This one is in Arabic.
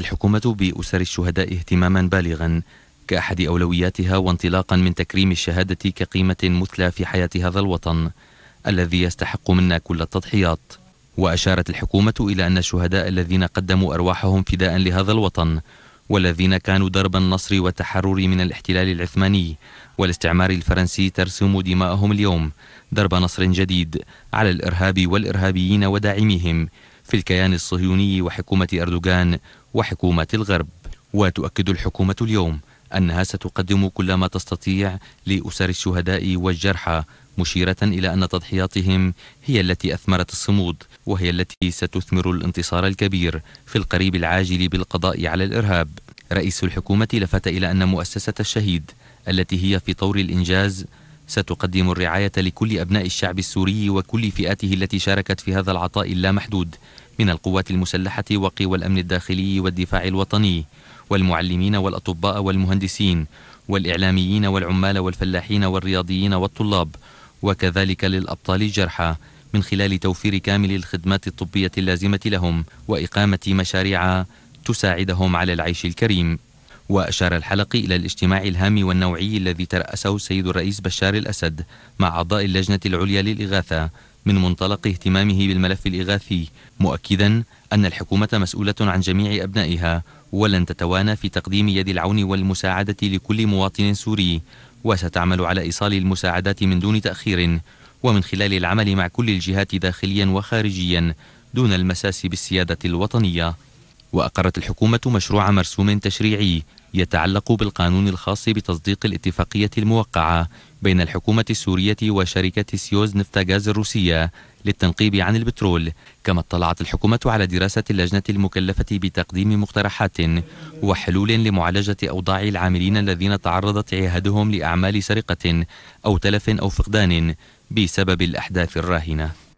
الحكومة بأسر الشهداء اهتماما بالغا كأحد أولوياتها وانطلاقا من تكريم الشهادة كقيمة مثلى في حياة هذا الوطن الذي يستحق منا كل التضحيات وأشارت الحكومة إلى أن الشهداء الذين قدموا أرواحهم فداء لهذا الوطن والذين كانوا درب النصر والتحرر من الاحتلال العثماني والاستعمار الفرنسي ترسم دماءهم اليوم درب نصر جديد على الإرهاب والإرهابيين وداعميهم في الكيان الصهيوني وحكومة أردوغان وحكومة الغرب وتؤكد الحكومة اليوم أنها ستقدم كل ما تستطيع لأسر الشهداء والجرحى مشيرة إلى أن تضحياتهم هي التي أثمرت الصمود وهي التي ستثمر الانتصار الكبير في القريب العاجل بالقضاء على الإرهاب رئيس الحكومة لفت إلى أن مؤسسة الشهيد التي هي في طور الإنجاز ستقدم الرعاية لكل أبناء الشعب السوري وكل فئاته التي شاركت في هذا العطاء اللامحدود من القوات المسلحة وقوى الأمن الداخلي والدفاع الوطني والمعلمين والأطباء والمهندسين والإعلاميين والعمال والفلاحين والرياضيين والطلاب وكذلك للأبطال الجرحى من خلال توفير كامل الخدمات الطبية اللازمة لهم وإقامة مشاريع تساعدهم على العيش الكريم وأشار الحلقي إلى الاجتماع الهام والنوعي الذي ترأسه السيد الرئيس بشار الأسد مع أعضاء اللجنة العليا للإغاثة من منطلق اهتمامه بالملف الإغاثي مؤكدا أن الحكومة مسؤولة عن جميع أبنائها ولن تتوانى في تقديم يد العون والمساعدة لكل مواطن سوري وستعمل على إيصال المساعدات من دون تأخير ومن خلال العمل مع كل الجهات داخليا وخارجيا دون المساس بالسيادة الوطنية وأقرت الحكومة مشروع مرسوم تشريعي يتعلق بالقانون الخاص بتصديق الاتفاقية الموقعة بين الحكومة السورية وشركة سيوز غاز الروسية للتنقيب عن البترول كما اطلعت الحكومة على دراسة اللجنة المكلفة بتقديم مقترحات وحلول لمعالجة أوضاع العاملين الذين تعرضت عهادهم لأعمال سرقة أو تلف أو فقدان بسبب الأحداث الراهنة